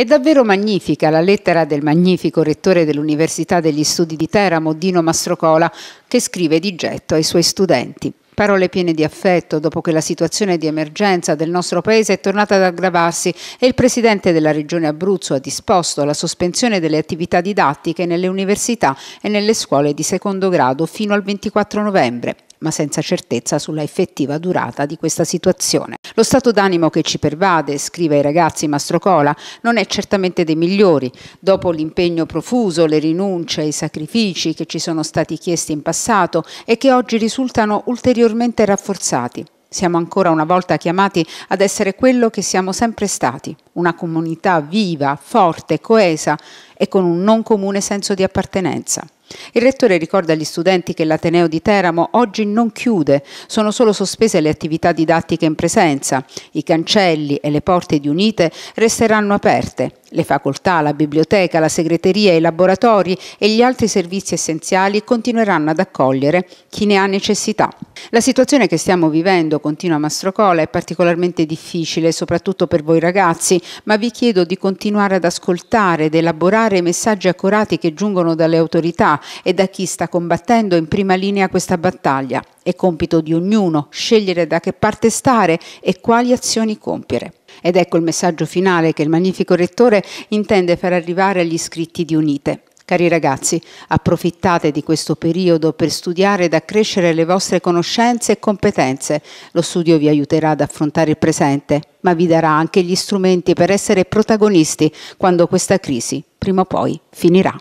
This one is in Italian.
È davvero magnifica la lettera del magnifico rettore dell'Università degli Studi di Teramo, Dino Mastrocola, che scrive di getto ai suoi studenti. Parole piene di affetto dopo che la situazione di emergenza del nostro paese è tornata ad aggravarsi e il presidente della regione Abruzzo ha disposto la sospensione delle attività didattiche nelle università e nelle scuole di secondo grado fino al 24 novembre ma senza certezza sulla effettiva durata di questa situazione. Lo stato d'animo che ci pervade, scrive ai ragazzi Mastrocola, non è certamente dei migliori. Dopo l'impegno profuso, le rinunce, i sacrifici che ci sono stati chiesti in passato e che oggi risultano ulteriormente rafforzati. Siamo ancora una volta chiamati ad essere quello che siamo sempre stati, una comunità viva, forte, coesa e con un non comune senso di appartenenza. Il rettore ricorda agli studenti che l'Ateneo di Teramo oggi non chiude, sono solo sospese le attività didattiche in presenza, i cancelli e le porte di Unite resteranno aperte, le facoltà, la biblioteca, la segreteria, i laboratori e gli altri servizi essenziali continueranno ad accogliere chi ne ha necessità. La situazione che stiamo vivendo, continua Mastrocola, è particolarmente difficile, soprattutto per voi ragazzi, ma vi chiedo di continuare ad ascoltare ed elaborare i messaggi accurati che giungono dalle autorità e da chi sta combattendo in prima linea questa battaglia. È compito di ognuno scegliere da che parte stare e quali azioni compiere. Ed ecco il messaggio finale che il magnifico rettore intende far arrivare agli iscritti di Unite. Cari ragazzi, approfittate di questo periodo per studiare ed accrescere le vostre conoscenze e competenze. Lo studio vi aiuterà ad affrontare il presente, ma vi darà anche gli strumenti per essere protagonisti quando questa crisi, prima o poi, finirà.